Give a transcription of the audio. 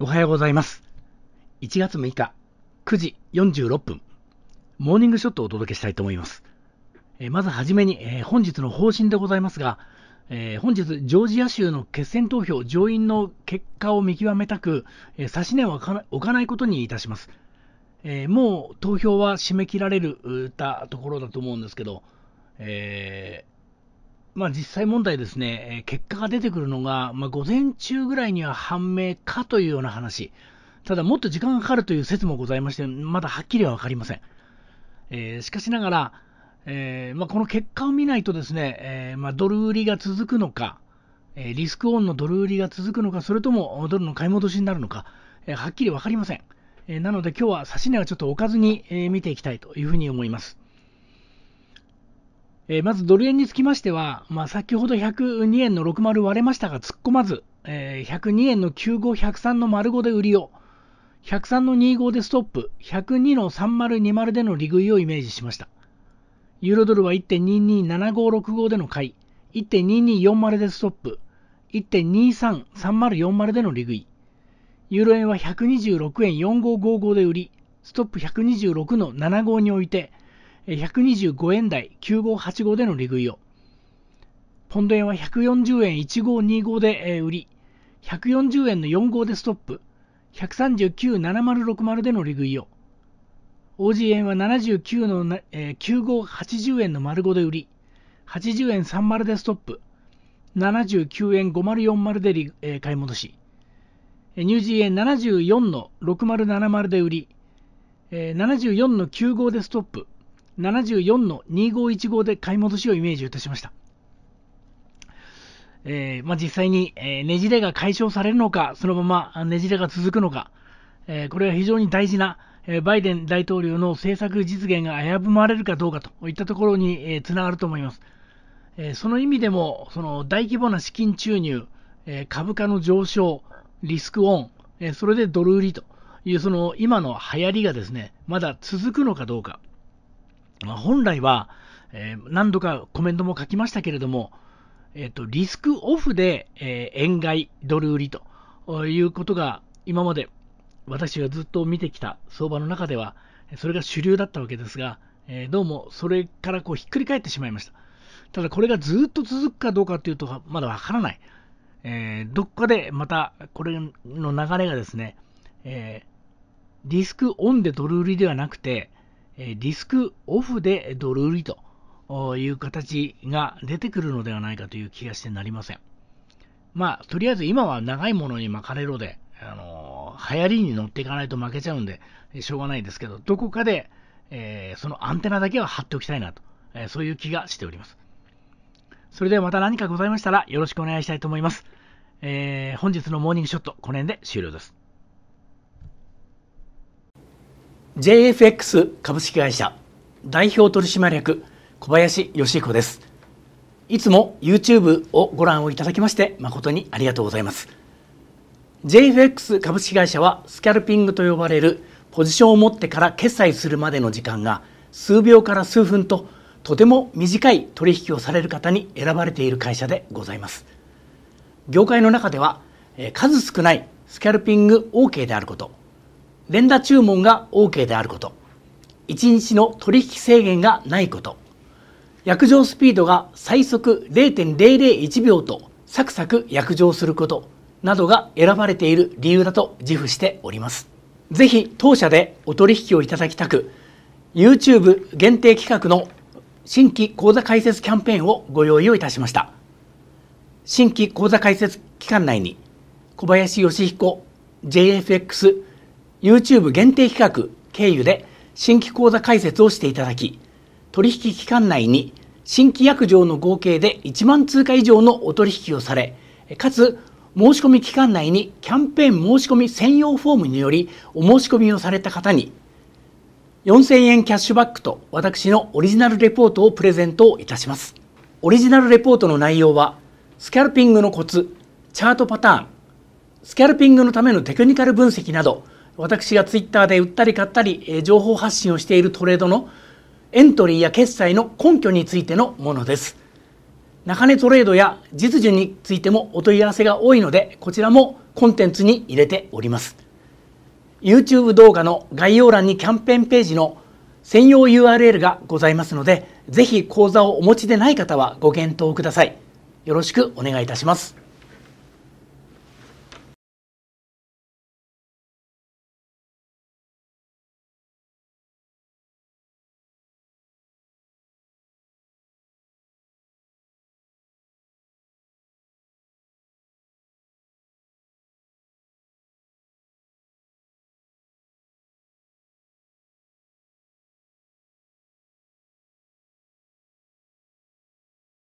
おはようございます。1月6日、9時46分、モーニングショットをお届けしたいと思います。えまずはじめに、えー、本日の方針でございますが、えー、本日、ジョージア州の決選投票上院の結果を見極めたく、えー、差し値は置かないことにいたします。えもう投票は締め切られるたところだと思うんですけど、えーまあ、実際問題ですね、結果が出てくるのが、まあ、午前中ぐらいには判明かというような話、ただもっと時間がかかるという説もございまして、まだはっきりは分かりません。えー、しかしながら、えー、まあ、この結果を見ないとですね、えー、まドル売りが続くのか、えリスクオンのドル売りが続くのか、それともドルの買い戻しになるのか、えはっきり分かりません。えなので今日は指値はちょっと置かずに、え見ていきたいというふうに思います。えー、まずドル円につきましては、まあ、先ほど102円の60割れましたが、突っ込まず、えー、102円の95、103の丸5で売りを、103の25でストップ、102の30、20での利食いをイメージしました。ユーロドルは1.227565での買い、1.2240でストップ、1.233040での利食い、ユーロ円は126円4555で売り、ストップ126の75において、125円台9585での利食いを。ポンド円は140円1525で売り、140円の45でストップ、1397060での利食いを。OG 円は79の9580円の丸5で売り、80円30でストップ、79円5040で買い戻し、ニュージー円74の6070で売り、74の95でストップ、74の2515で買い戻しをイメージいたしました。えー、まあ、実際に、えねじれが解消されるのか、そのままねじれが続くのか、えこれは非常に大事な、えバイデン大統領の政策実現が危ぶまれるかどうかといったところに、えつながると思います。えその意味でも、その大規模な資金注入、え株価の上昇、リスクオン、えそれでドル売りという、その今の流行りがですね、まだ続くのかどうか。本来は、えー、何度かコメントも書きましたけれども、えーと、リスクオフで、えー、円買い、ドル売りということが今まで私がずっと見てきた相場の中ではそれが主流だったわけですが、えー、どうもそれからこうひっくり返ってしまいました。ただこれがずっと続くかどうかというとまだわからない。えー、どっかでまたこれの流れがですね、えー、リスクオンでドル売りではなくて、ディスクオフでドル売りという形が出てくるのではないかという気がしてなりません。まあ、とりあえず今は長いものに巻かれろで、あの流行りに乗っていかないと負けちゃうんで、しょうがないですけど、どこかで、えー、そのアンテナだけは貼っておきたいなと、えー、そういう気がしております。それではまた何かございましたらよろしくお願いしたいと思います。えー、本日のモーニングショット、この辺で終了です。JFX 株式会社代表取締役小林義彦ですいつも YouTube をご覧をいただきまして誠にありがとうございます JFX 株式会社はスキャルピングと呼ばれるポジションを持ってから決済するまでの時間が数秒から数分ととても短い取引をされる方に選ばれている会社でございます業界の中では数少ないスキャルピング OK であること連打注文が OK であること、1日の取引制限がないこと、約定スピードが最速0.001秒とサクサク約定することなどが選ばれている理由だと自負しております。ぜひ当社でお取引をいただきたく、YouTube 限定企画の新規口座開設キャンペーンをご用意をいたしました。新規口座開設期間内に小林義彦 JFX YouTube 限定企画経由で新規講座開設をしていただき、取引期間内に新規約定の合計で1万通貨以上のお取引をされ、かつ申し込み期間内にキャンペーン申し込み専用フォームによりお申し込みをされた方に4000円キャッシュバックと私のオリジナルレポートをプレゼントをいたします。オリジナルレポートの内容はスキャルピングのコツ、チャートパターン、スキャルピングのためのテクニカル分析など私がツイッターで売ったり買ったり情報発信をしているトレードのエントリーや決済の根拠についてのものです中根トレードや実需についてもお問い合わせが多いのでこちらもコンテンツに入れております YouTube 動画の概要欄にキャンペーンページの専用 URL がございますのでぜひ講座をお持ちでない方はご検討くださいよろしくお願いいたします